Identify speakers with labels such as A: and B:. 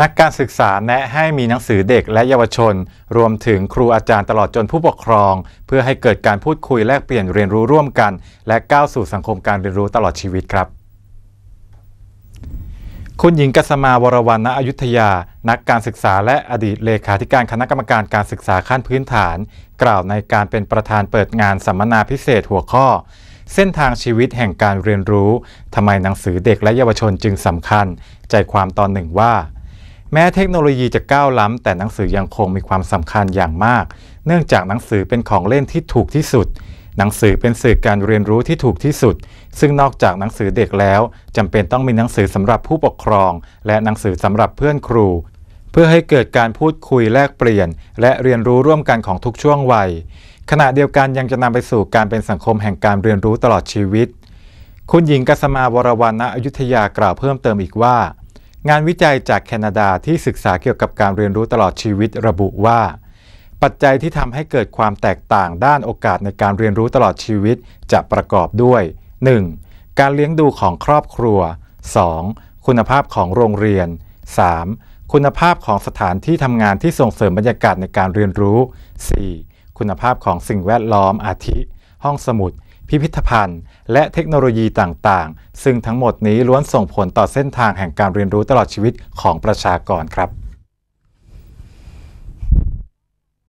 A: นักการศึกษาแนะให้มีหนังสือเด็กและเยาวชน รวมถึงครูอาจารย์ตลอดจนผู้ปกครอง เพื่อให้เกิดการพูดคุยแลกเปลี่ยนเรียนรู้ร่วมกัน และก้าวสู่สังคมการเรียนรู้ตลอดชีวิตครับ คุณหญิงกสมาวรวรรณอยุธยา นักการศึกษาและอดีตเลขาธิการคณะกรรมการการศึกษาขั้นพื้นฐาน กล่าวในการเป็นประธานเปิดงานสัมมนาพิเศษหัวข้อ เส้นทางชีวิตแห่งการเรียนรู้ทำไมหนังสือเด็กและเยาวชนจึงสำคัญ ใจความตอนหนึ่งว่าแม้เทคโนโลยีจะก้าวล้ำ แต่หนังสือยังคงมีความสำคัญอย่างมาก เนื่องจากหนังสือเป็นของเล่นที่ถูกที่สุด หนังสือเป็นสื่อการเรียนรู้ที่ถูกที่สุด ซึ่งนอกจากหนังสือเด็กแล้วจำเป็นต้องมีหนังสือสำหรับผู้ปกครอง และหนังสือสำหรับเพื่อนครู เพื่อให้เกิดการพูดคุยแลกเปลี่ยนและเรียนรู้ร่วมกันของทุกช่วงวัย ขณะเดียวกันยังจะนำไปสู่การเป็นสังคมแห่งการเรียนรู้ตลอดชีวิต คุณหญิงกสมาวรวรรณอยุธยากล่าวเพิ่มเติมอีกว่างานวิจัยจากแคนาดาที่ศึกษาเกี่ยวกับการเรียนรู้ตลอดชีวิตระบุว่า ปัจจัยที่ทำให้เกิดความแตกต่างด้านโอกาสในการเรียนรู้ตลอดชีวิตจะประกอบด้วย 1. การเลี้ยงดูของครอบครัว 2. คุณภาพของโรงเรียน 3. คุณภาพของสถานที่ทำงานที่ส่งเสริมบรรยากาศในการเรียนรู้ 4. คุณภาพของสิ่งแวดล้อมอาทิ ห้องสมุดพิพิธภัณฑ์และเทคโนโลยีต่าง ๆ ซึ่งทั้งหมดนี้ล้วนส่งผลต่อเส้นทางแห่งการเรียนรู้ตลอดชีวิตของประชากรครับ